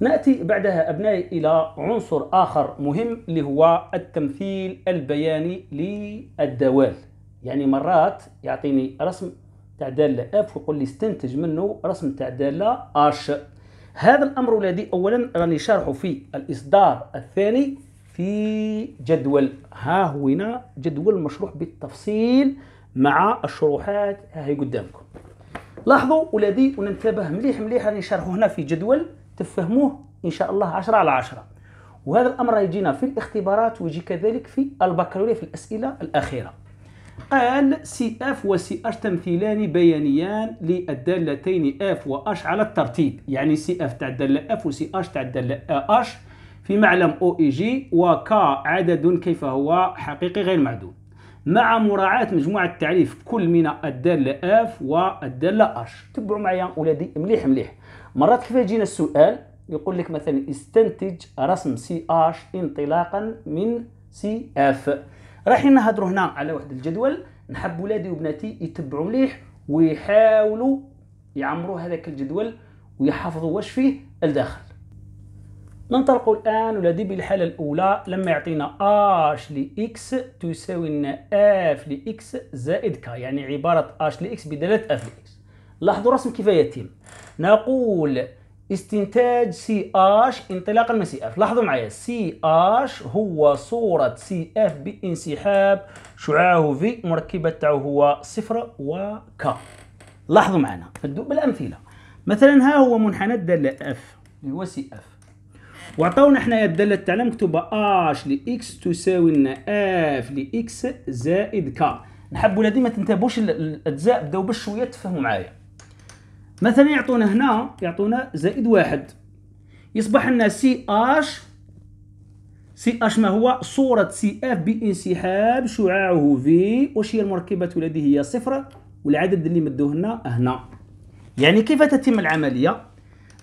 نأتي بعدها أبنائي إلى عنصر آخر مهم اللي هو التمثيل البياني للدوال يعني مرات يعطيني رسم تاع دالة اف ويقول لي استنتج منه رسم تاع دالة اش هذا الأمر الذي أولا راني شارحه في الإصدار الثاني في جدول ها هو هنا جدول مشروح بالتفصيل مع الشروحات ها هي قدامكم لاحظوا ولادي وننتبه مليح مليح راني شارحه هنا في جدول تفهموه ان شاء الله 10 على 10 وهذا الامر يجينا في الاختبارات ويجي كذلك في البكالوريا في الاسئله الاخيره قال سي اف وسي اش تمثيلان بيانيان للدالتين اف واش على الترتيب يعني سي اف تاع الداله اف وسي اش تاع الداله اش في معلم او اي جي وكا عدد كيف هو حقيقي غير معدود مع مراعاة مجموعة تعريف كل من الدالة اف والدالة اش تبعوا معايا ولادي مليح مليح مرات كيف يجينا السؤال يقول لك مثلا استنتج رسم سي اش انطلاقا من سي اف راح نهضروا هنا على واحد الجدول نحب ولادي وبناتي يتبعوا مليح ويحاولوا يعمروا هذاك الجدول ويحافظوا واش فيه الداخل ننطلق الآن ولادي بالحالة الأولى لما يعطينا اش لاكس تساوي لنا اف لاكس زائد كا يعني عبارة اش لاكس بدالة اف لاكس لاحظوا الرسم كيف يتم نقول استنتاج سي اش انطلاقا من سي اف لاحظوا معايا سي اش هو صورة سي اف بانسحاب شعاعه في مركبة تاعو هو صفر ك لاحظوا معنا بالامثلة مثلا ها هو منحنى الدالة اف اللي هو سي اف وعطاونا حنايا الدالة تاعنا مكتوبة اش لإكس تساوي لنا اف لإكس زائد ك نحبوا ولادي ما تنتبهوش الاجزاء بداو بشوية تفهموا معايا مثلا يعطونا هنا يعطونا زائد واحد يصبح لنا سي اش سي اش ما هو صورة سي اف بانسحاب شعاعه في واش هي المركبة التي هي صفر والعدد اللي مدوه لنا هنا يعني كيف تتم العملية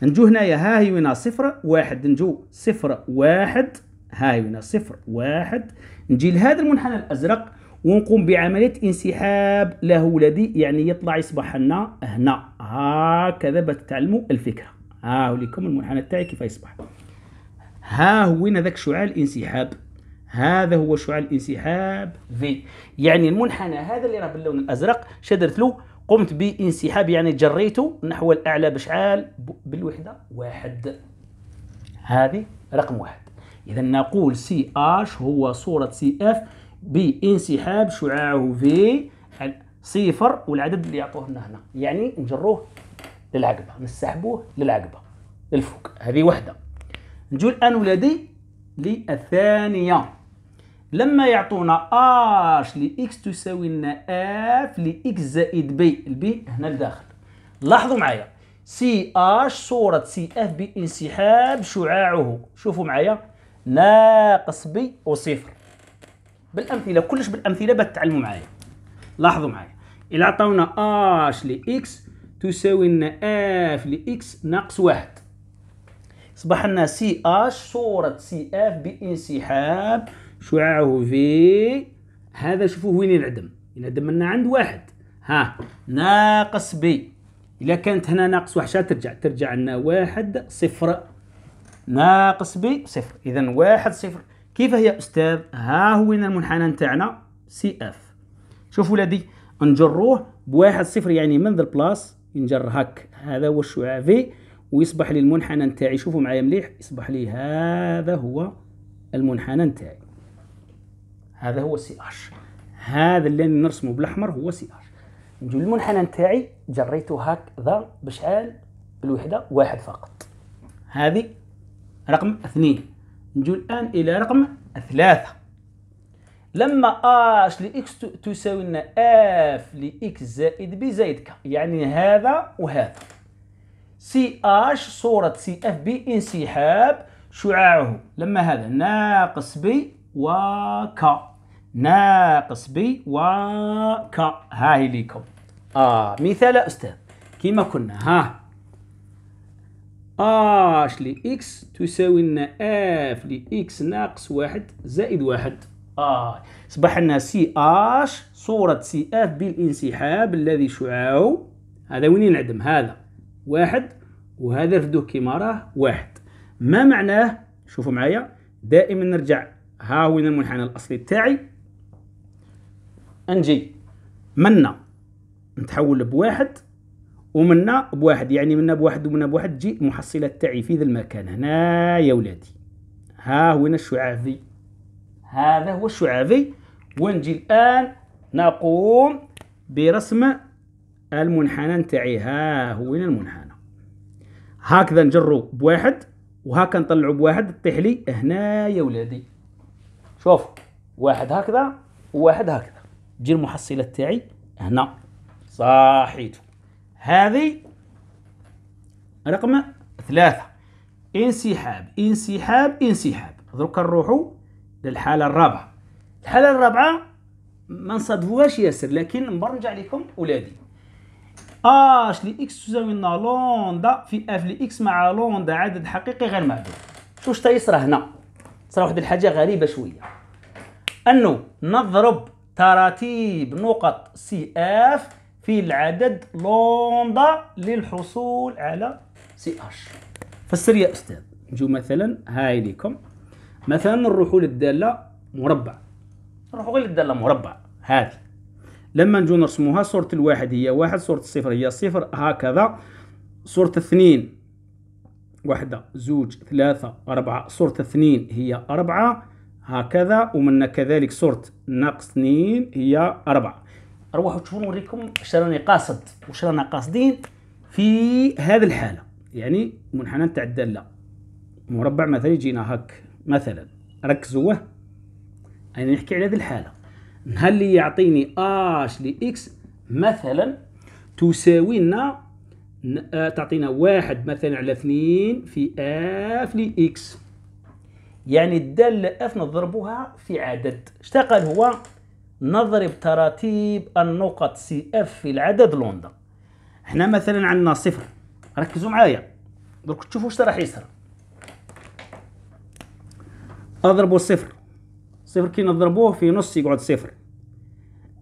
نجو هنايا ها هي هنا صفر واحد نجو صفر واحد ها هي هنا صفر واحد نجي لهذا المنحنى الازرق ونقوم بعمليه انسحاب له الذي يعني يطلع يصبح لنا هنا هكذا بتتعلموا الفكره ها هو لكم المنحنى تاعي كيف يصبح ها هو هذاك شعاع الانسحاب هذا هو شعاع الانسحاب في يعني المنحنى هذا اللي راه باللون الازرق شدرت له قمت بانسحاب يعني جريته نحو الاعلى بشعال بالوحده واحد هذه رقم واحد إذا نقول سي اش هو صورة سي اف بانسحاب شعاعه في صفر والعدد اللي يعطوه لنا هنا يعني نجروه للعقبة نسحبوه للعقبة للفوق هذه وحدة نجو الآن ولادي للثانية لما يعطونا اش لإكس تساوي لنا اف لإكس زائد بي البي هنا لداخل لاحظوا معايا سي اش صورة سي اف بانسحاب شعاعه شوفوا معايا ناقص بي وصفر بالامثله كلش بالامثله بتتعلموا معايا لاحظوا معايا الى عطاونا اش لاكس تساوي لنا اف لاكس ناقص واحد صبح لنا سي اش صوره سي اف بانسحاب شعاعه في هذا شوفوا وين ينعدم ينعدم لنا عند واحد ها ناقص بي إذا كانت هنا ناقص واحد شا ترجع ترجع لنا واحد صفر ناقص ب صفر اذا واحد صفر كيف هي استاذ ها هو المنحنى نتاعنا سي اف شوف ولادي نجروه بواحد صفر يعني من ذا البلاس ينجر هك هذا هو الشعاع في ويصبح لي المنحنى نتاعي شوفوا معايا مليح يصبح لي هذا هو المنحنى نتاعي هذا هو سي اش هذا اللي نرسمه بالاحمر هو سي اش نجيب المنحنى نتاعي جريته ذا بشعال بالوحده واحد فقط هذه رقم اثنين نجو الآن إلى رقم ثلاثة لما اش لإكس تساوي لنا اف لإكس زائد بي زائد ك يعني هذا وهذا سي اش صورة سي اف بي انسحاب شعاعه لما هذا ناقص بي وك ناقص بي وك ها هي ليكم آه مثال أستاذ كما كنا ها اش آه، لإكس تساوي لنا اف لإكس ناقص واحد زائد واحد اي آه، صبح لنا سي اش صورة سي اف بالانسحاب الذي شعاعه هذا وين ينعدم هذا واحد وهذا ردوه كيما راه واحد ما معناه شوفوا معايا دائما نرجع ها وين المنحنى الاصلي تاعي انجي منا نتحول بواحد ومنا بواحد يعني منا بواحد ومنا بواحد تجي المحصله تاعي في ذا المكان هنا يا ولادي ها هو الشعافي هذا هو الشعافي ونجي الان نقوم برسم المنحنى نتاعي ها هو المنحنى هكذا نجرو بواحد وهكا نطلعو بواحد تطيح لي هنا يا ولادي شوف واحد هكذا وواحد هكذا تجي المحصله تاعي هنا صاحيتو هذه رقم ثلاثة انسحاب انسحاب انسحاب دروكا نروحو للحالة الرابعة الحالة الرابعة ما نصادفوهاش ياسر لكن نبرمج عليكم ولادي اش لي اكس تساوي لنا لوندا في اف لي اكس مع لوندا عدد حقيقي غير معدوم شوف شتا يصرى هنا صرا واحد الحاجة غريبة شوية انه نضرب تراتيب نقط سي اف في العدد لوندا للحصول على سي اش فسر يا استاذ نجو مثلا هاي ليكم مثلا نروحوا للداله مربع نروحوا غير للداله مربع هذه لما نجو نرسموها صورة الواحد هي واحد صورة الصفر هي صفر هكذا صورة اثنين واحدة زوج ثلاثة أربعة صورة اثنين هي أربعة هكذا ومن كذلك صورة ناقص اثنين هي أربعة روحوا تشوفوا نوريكم اش راني قاصد واش رانا قاصدين في هذه الحاله يعني منحنى تاع الداله مربع مثلا يجينا هك مثلا ركزوا انا يعني نحكي على هذه الحاله نهار اللي يعطيني اش لاكس مثلا تساوي لنا آه، تعطينا واحد مثلا على اثنين في اف لاكس يعني الداله اف نضربوها في عدد اشتقل هو نضرب تراتيب النقط سي اف في العدد لوندا هنا مثلا عندنا صفر ركزوا معايا درك تشوفوا واش راح يصير اضربوا صفر صفر كي نضربوه في نص يقعد صفر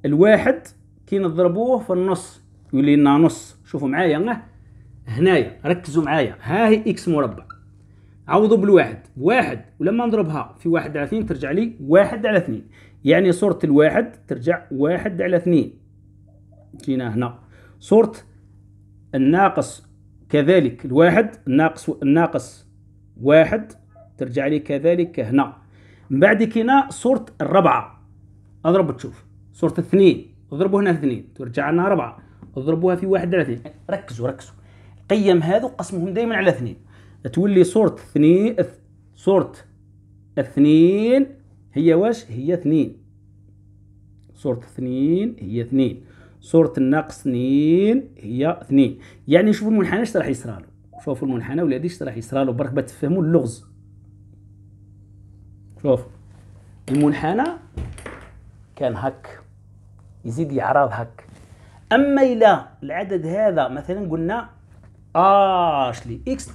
الواحد كي نضربوه في النص يولي لنا نص شوفوا معايا هنايا ركزوا معايا ها هي اكس مربع عوضوا بالواحد واحد ولما نضربها في واحد على اثنين ترجع لي واحد على اثنين يعني صورة الواحد ترجع واحد على اثنين جينا هنا صورة الناقص كذلك الواحد الناقص الناقص واحد ترجع لي كذلك هنا من بعد كينا صورة الربعة اضرب تشوف صورة اثنين اضربوا هنا اثنين ترجع لنا ربعة اضربوها في واحد على اثنين ركزوا ركزوا القيم هذو قسمهم دائما على اثنين تولي صورة اثنين صورة اثنين هي واش هي اثنين صورة اثنين هي اثنين صورة الناقص اثنين هي اثنين يعني شوفوا المنحنى اش راح يصرالو شوفوا المنحنى ولادي اش راح يصرالو برك باش تفهموا اللغز شوف المنحنى كان هك يزيد يعرض هك اما الى العدد هذا مثلا قلنا اش آه، لي اكس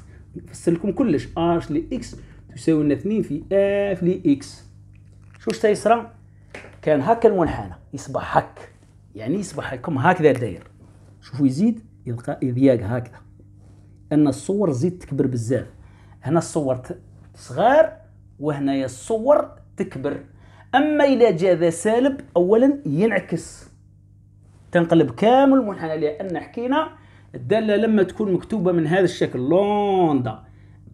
فسر لكم كلش اش آه، لي اكس تساوي لنا 2 في اف آه، لي اكس شو تيصرى كان هكا المنحنى يصبح هك يعني يصبح هكا هكذا داير شوفوا يزيد يلقى يضيق هكذا ان الصور زيد تكبر بزاف هنا الصور صغار وهنا الصور تكبر اما الا جا ذا سالب اولا ينعكس تنقلب كامل المنحنى لان حكينا الداله لما تكون مكتوبه من هذا الشكل لوندا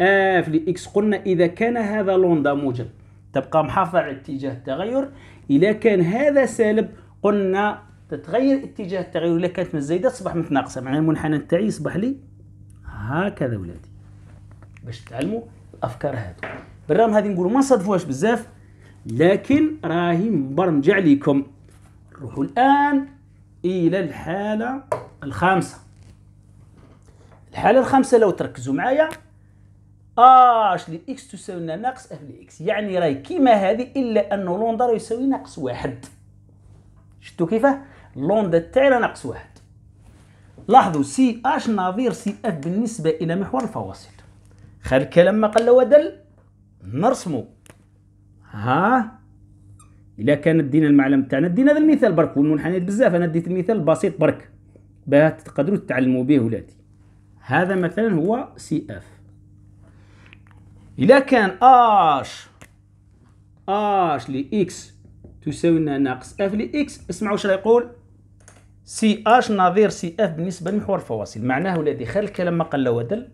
اف آه، لاكس قلنا اذا كان هذا لوندا موجب تبقى محافظة على اتجاه التغير إذا كان هذا سالب قلنا تتغير اتجاه التغير إذا كانت مزايده تصبح متناقصة معناها المنحنى تاعي يصبح لي هكذا ولادي باش تعلموا الأفكار هذو بالرغم هذه نقولوا ما صادفوهاش بزاف لكن راهي مبرمجة عليكم نروحوا الآن إلى الحالة الخامسة الحالة الخامسة لو تركزوا معايا آه، اش لإكس تساوي لنا ناقص اف لإكس يعني راهي كيما هذه إلا أنه لوندا راه يساوي ناقص واحد شفتوا كيفاه لوندا تاعي ناقص واحد لاحظوا سي اش ناظر سي اف بالنسبة إلى محور الفواصل خير كلام ما قل ودل نرسمو ها الا كان دينا المعلم تاعنا دينا هذا المثال برك والمنحنيات بزاف انا ديت المثال بسيط برك باه تقدروا تتعلموا به ولادي هذا مثلا هو سي اف إلا كان اش اش لإكس تساوي لنا ناقص اف لإكس اسمعوا واش يقول سي اش نظير سي اف بالنسبة لمحور الفواصل معناه الذي خلى الكلام ما قل ودل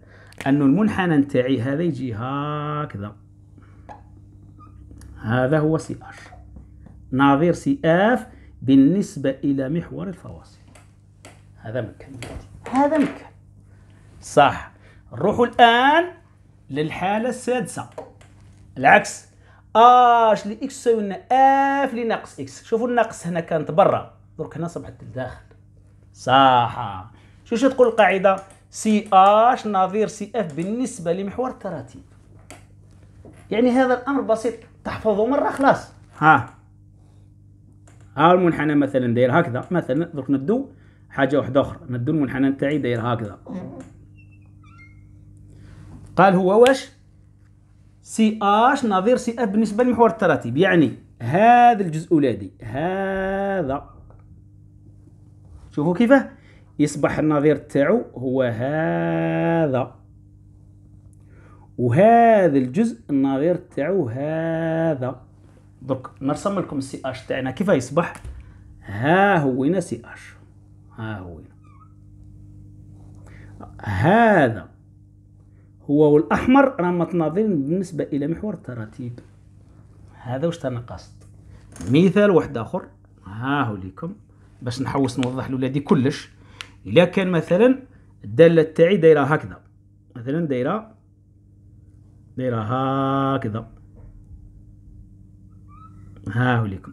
أنه المنحنى نتاعي هذا يجي هكذا هذا هو سي اش نظير سي اف بالنسبة إلى محور الفواصل هذا مكان هذا مكان صح نروحوا الآن للحالة السادسة العكس اش اكس تساوي لنا اف لناقص إكس شوفوا الناقص هنا كانت برا درك هنا صبحت لداخل صح شو شو تقول القاعدة سي اش نظير سي اف بالنسبة لمحور التراتيب يعني هذا الأمر بسيط تحفظه مرة خلاص ها ها المنحنى مثلا داير هكذا مثلا درك ندو حاجة واحدة أخرى ندو المنحنى تاعي داير هكذا قال هو واش سي اش نظير سي اف بالنسبه لمحور التراتيب يعني هذا الجزء الاولادي هذا شوفوا كيفاه يصبح النظير تاعو هو هذا وهذا الجزء النظير تاعو هذا درك نرسم لكم السي اش تاعنا كيف يصبح ها هو هنا سي اش ها هو هنا هذا هو والاحمر راه متناظرين بالنسبه الى محور التراتيب هذا واش تنقصت مثال واحد اخر ها هو ليكم باش نحوس نوضح لولادي كلش الا كان مثلا الداله تاعي دايره هكذا مثلا دايره دايره هكذا ها هو ليكم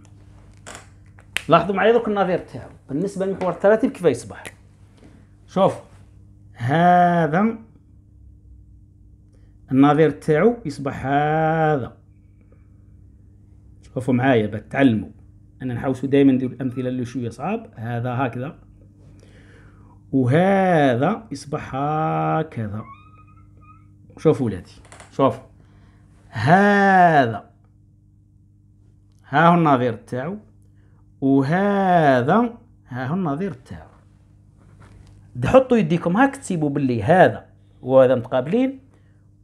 لاحظوا معايا دوك النظير تاعو بالنسبه لمحور التراتيب كيف يصبح شوف هذا النظير تاعو يصبح هذا شوفوا معايا بتعلموا انا نحاوسوا دائما نديروا الامثله اللي شويه صعاب هذا هكذا وهذا يصبح هكذا شوفوا ولادي شوفوا هذا ها هو النظير تاعو وهذا ها هو النظير تاعو تحطوا يديكم هاك تسيبوا باللي هذا وهذا متقابلين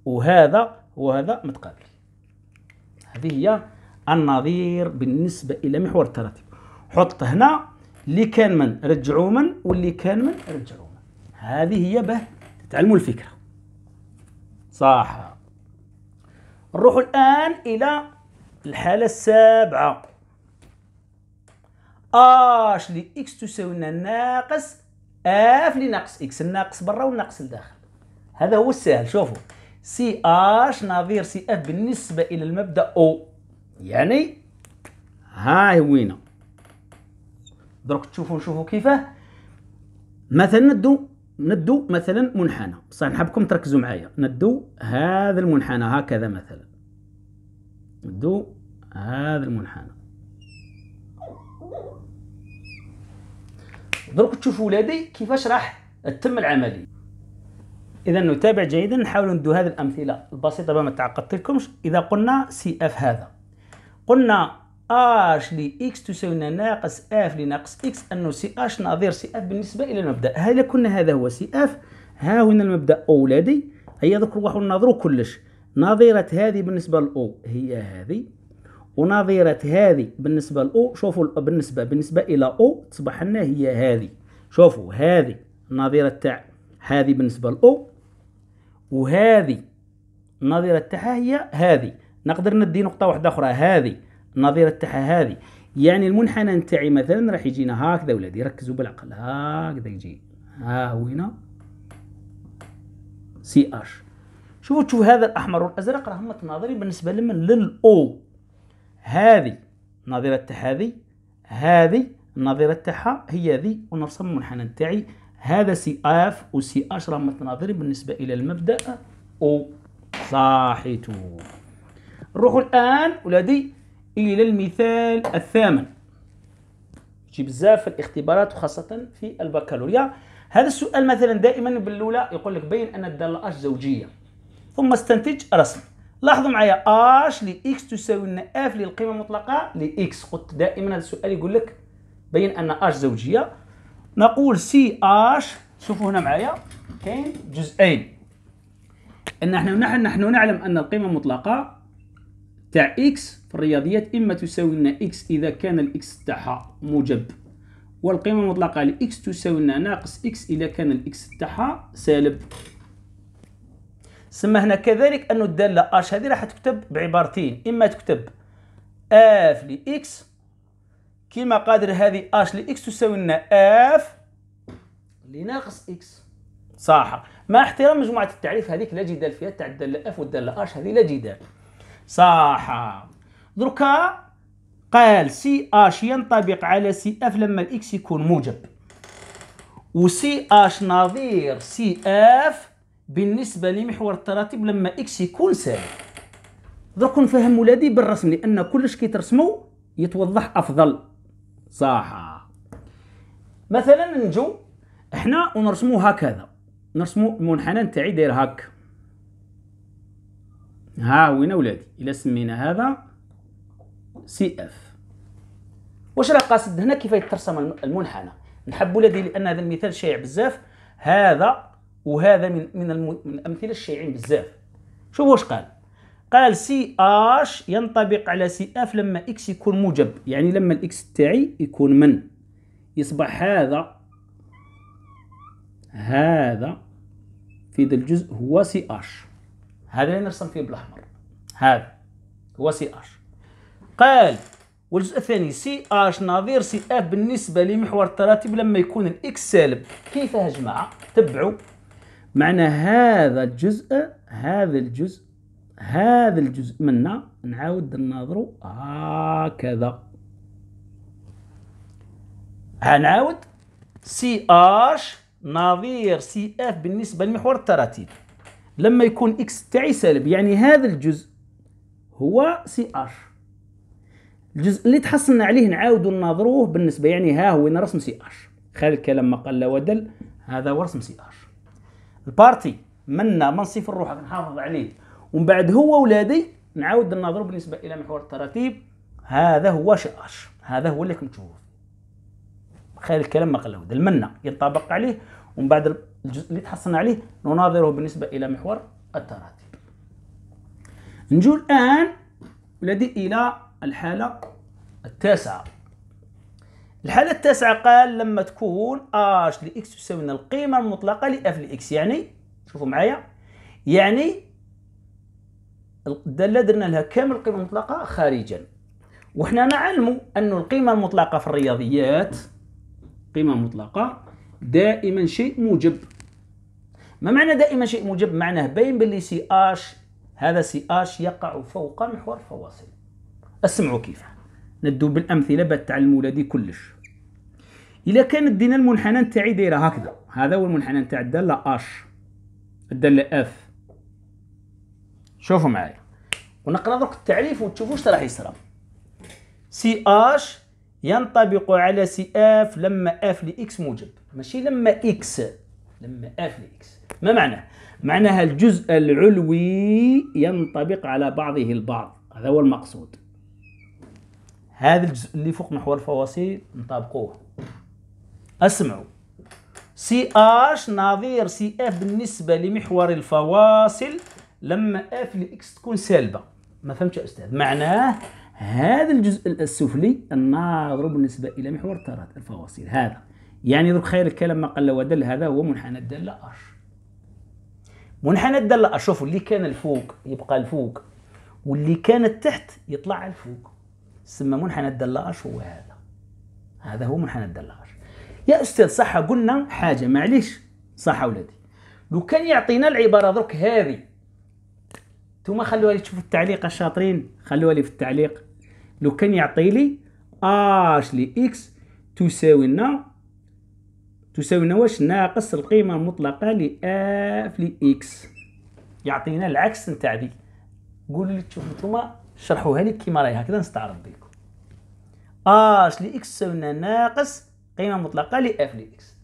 وهذا وهذا متقابل هذه هي النظير بالنسبة إلى محور التراتب حط هنا اللي كان من رجعوا من واللي كان من رجعوا من هذه هي باه تتعلموا الفكرة صح نروح الآن إلى الحالة السابعة اش لإكس تساوي لنا ناقص اف لناقص اكس الناقص برا والناقص لداخل هذا هو السهل شوفوا سي اش نظير سي اف بالنسبة إلى المبدأ او يعني هاي وينا دروك تشوفوا نشوفوا كيفاه مثلا ندو ندو مثلا منحنى بصح نحبكم تركزوا معايا ندو هذا المنحنى هكذا مثلا ندو هذا المنحنى دروك تشوفوا ولادي كيفاش راح تتم العمليه إذا نتابع جيدا نحاول ندو هذه الأمثلة البسيطة بما تعقدت لكمش إذا قلنا سي اف هذا قلنا اش لإكس تساوي ناقص اف لناقص اكس أنه سي اش نظير سي اف بالنسبة إلى المبدأ هل كنا هذا هو سي اف ها هنا المبدأ أولادي هيا دوك نروحو ننظرو كلش نظيرة هذه بالنسبة لأو هي هذه ونظيرة هذه بالنسبة لأو شوفوا بالنسبة بالنسبة إلى أو تصبح لنا هي هذه شوفوا هذه النظيرة تاع هذه بالنسبة لأو وهذه النظيره تاعها هي هذه نقدر ندي نقطه واحده اخرى هذه النظيره تاعها هذه يعني المنحنى نتاعي مثلا راح يجينا هكذا ولادي ركزوا بالعقل هكذا يجي ها هو هنا سي اش شوفوا تشوف هذا الاحمر والازرق راهم متناظرين بالنسبه لمن للاو هذه نظيرة تاع هذه هذه النظيره تاعها هي ذي ونرسم المنحنى نتاعي هذا سي اف و سي اش راه متناظرين بالنسبه الى المبدا او صاحته نروحوا الان ولادي الى المثال الثامن تجي بزاف في الاختبارات وخاصه في البكالوريا هذا السؤال مثلا دائما بالاولى يقول لك بين ان الداله اش زوجيه ثم استنتج رسم لاحظوا معايا اش لاكس تساوي لنا اف للقيمه المطلقه لاكس قلت دائما هذا السؤال يقول لك بين ان اش زوجيه نقول سي اش شوفوا هنا معايا كاين جزئين ان احنا نحن نحن نعلم ان القيمه المطلقه تاع اكس في الرياضيات اما تساوي لنا اكس اذا كان الاكس تاعها موجب والقيمه المطلقه لاكس تساوي لنا ناقص اكس اذا كان الاكس تاعها سالب سما هنا كذلك ان الداله اش هذه راح تكتب بعبارتين اما تكتب اف لاكس كيما قادر هذه اش لاكس تساوي لنا اف لناقص اكس صح مع احترام مجموعه التعريف هذيك لا جدال فيها تاع الداله اف والداله اش هذه لا جدال صح دركا قال سي اش ينطبق على سي اف لما الاكس يكون موجب وسي اش نظير سي اف بالنسبه لمحور التراتب لما اكس يكون سالب درك نفهموا ولادي بالرسم لان كلش كيترسموا يتوضح افضل صح مثلا نجو احنا ونرسمو هكذا نرسمو المنحنى نتاعي داير هاك ها وين ولادي الا سمينا هذا سي اف واش راه قاصد هنا كيف يترسم المنحنى نحب ولادي لان هذا المثال شائع بزاف هذا وهذا من من, الامثله الشائعين بزاف شوفوا واش قال قال سي اش ينطبق على سي اف لما اكس يكون موجب يعني لما الاكس تاعي يكون من يصبح هذا هذا في ذا الجزء هو سي اش هذا اللي نرسم فيه بالاحمر هذا هو سي اش قال والجزء الثاني سي اش نظير سي اف بالنسبه لمحور التراتب لما يكون الاكس سالب كيفاه يا جماعه تبعوا معنى هذا الجزء هذا الجزء هذا الجزء منا نعاود نناظرو هكذا هنعاود سي اش نظير سي اف بالنسبه لمحور التراتيب لما يكون اكس تاعي سالب يعني هذا الجزء هو سي اش الجزء اللي تحصلنا عليه نعاودو نناظروه بالنسبه يعني ها هو رسم سي اش خالك الكلام ما قل ودل هذا هو رسم سي اش البارتي منا من صفر روحك نحافظ عليه ومن بعد هو ولادي نعاود النظر بالنسبه الى محور التراتيب هذا هو اش هذا هو اللي كنت تشوفوه خير الكلام ما قال المنة ينطبق عليه ومن بعد الجزء اللي تحصلنا عليه نناظره بالنسبه الى محور التراتيب نجو الان ولدي الى الحاله التاسعه الحالة التاسعة قال لما تكون اش لإكس تساوي القيمة المطلقة لإف لإكس يعني شوفوا معايا يعني الداله درنا لها كامل القيمه المطلقه خارجا وحنا نعلم أن القيمة المطلقة في الرياضيات قيمة مطلقة دائما شيء موجب ما معنى دائما شيء موجب معناه باين باللي سي اش هذا سي اش يقع فوق محور الفواصل اسمعوا كيف ندو بالامثله باه تعلموا ولادي كلش الا كان دينا المنحنى تاعي دايره هكذا هذا هو المنحنى تاع الداله اش الداله اف شوفوا معايا ونقرا دوك التعريف وتشوفوا واش راه يصرى سي اش ينطبق على سي اف لما اف لاكس موجب ماشي لما اكس لما اف لاكس ما معناه معناها الجزء العلوي ينطبق على بعضه البعض هذا هو المقصود هذا الجزء اللي فوق محور الفواصل نطابقوه اسمعوا سي اش نظير سي اف بالنسبه لمحور الفواصل لما اف لإكس تكون سالبه ما فهمتش يا استاذ معناه هذا الجزء السفلي الناظر بالنسبه الى محور التراد الفواصل هذا يعني درك خير الكلام ما قل ودل هذا هو منحنى الداله اش منحنى الداله اش شوفوا اللي كان الفوق يبقى الفوق واللي كان تحت يطلع على الفوق سمى منحنى الداله اش هو هذا هذا هو منحنى الداله اش يا استاذ صح قلنا حاجه معليش صح اولادي لو كان يعطينا العباره درك هذه انتم خلوها لي تشوفوا التعليق الشاطرين خلوها لي في التعليق لو كان يعطي لي اش لي اكس تساوي لنا تساوي لنا واش ناقص القيمه المطلقه لاف لي اكس يعطينا العكس نتاع دي قول لي تشوفوا نتوما شرحوها لي كيما راهي هكذا نستعرض بيكم اش لي اكس تساوي لنا ناقص قيمه مطلقه لاف لي اكس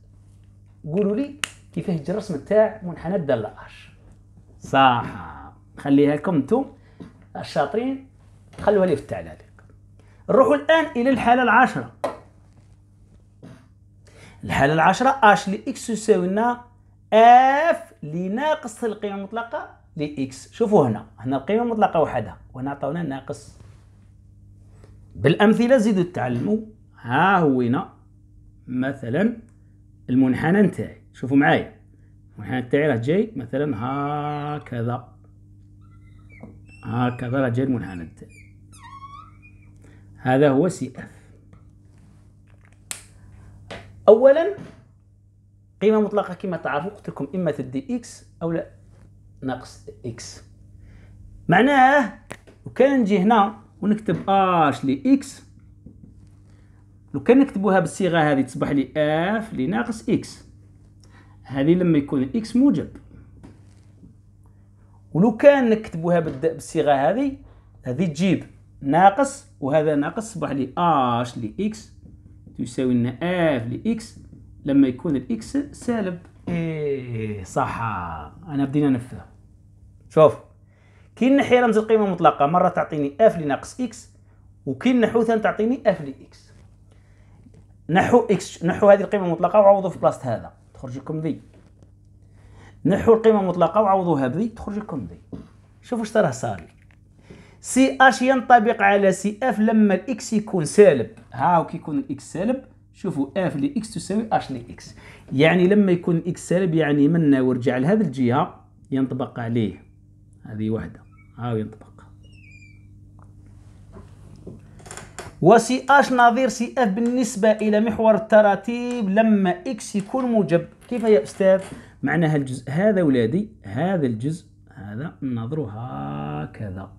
قولوا لي كيفاه الجرس نتاع تاع منحنى الداله اش صح خليها لكم انتم الشاطرين خلوها لي في التعليق نروحوا الان الى الحاله العاشره الحاله العاشره اش لاكس تساوي لنا اف لناقص القيمه المطلقه لاكس شوفوا هنا هنا القيمه المطلقه وحدها وهنا عطاونا ناقص بالامثله زيدوا تعلموا ها هو هنا مثلا المنحنى نتاعي شوفوا معايا المنحنى نتاعي راه جاي مثلا هكذا هكذا رجل منحنى هذا هو سي اف اولا قيمه مطلقه كما تعرفوا قلت لكم اما تدي اكس او لا ناقص اكس معناه لو كان نجي هنا ونكتب اش لاكس لو كان نكتبوها بالصيغه هذه تصبح لي اف لناقص اكس هذه لما يكون اكس موجب ولو كان نكتبوها بالصيغه هذه هذه تجيب ناقص وهذا ناقص صبح لي اش لاكس تساوي لنا اف لاكس لما يكون الاكس سالب ايه صح انا بدينا نفذها شوف كي نحي رمز القيمه المطلقه مره تعطيني اف لناقص اكس وكي نحو ثاني تعطيني اف لاكس نحو اكس نحو هذه القيمه المطلقه وعوضوا في بلاصه هذا تخرج لكم ذي نحو القيمه المطلقه وعوضوها بذي تخرج لكم ذي شوفوا واش راه صار سي اش ينطبق على سي اف لما الاكس يكون سالب هاو كي يكون الاكس سالب شوفوا اف لاكس تساوي اش لاكس يعني لما يكون الاكس سالب يعني منا ورجع لهذه الجهه ينطبق عليه هذه وحده هاو ينطبق وسي اش نظير سي اف بالنسبه الى محور التراتيب لما اكس يكون موجب كيف يا استاذ معنى هالجزء هذا ولادي هذا الجزء هذا نظره هكذا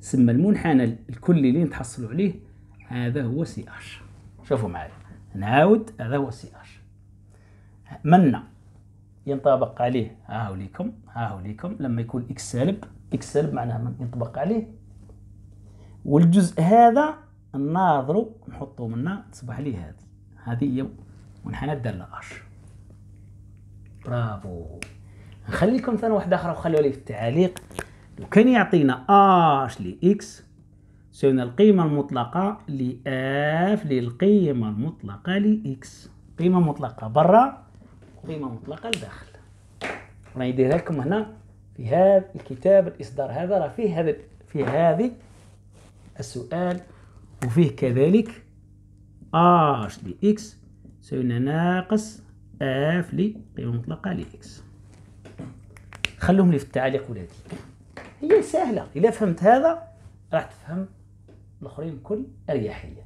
سمى المنحنى الكلي اللي نتحصلوا عليه هذا هو سي اش شوفوا معايا نعاود هذا هو سي اش منا ينطبق عليه ها هو ليكم ها هو ليكم لما يكون اكس سالب اكس سالب معناها من ينطبق عليه والجزء هذا ناظرو نحطو منا تصبح لي هذه هذه هي منحنى الداله اش برافو نخليكم ثاني واحدة أخرى وخلوها لي في لو كان يعطينا اش لإكس سوينا القيمة المطلقة لإف للقيمة المطلقة لإكس قيمة مطلقة برا قيمه مطلقة لداخل راه يديرها لكم هنا في هذا الكتاب الإصدار هذا راه فيه هذا في هذه السؤال وفيه كذلك اش لإكس سوينا ناقص اف لي قيمة مطلقة اكس خلوهم لي في التعليق ولادي هي سهلة الا فهمت هذا راح تفهم الآخرين بكل أريحية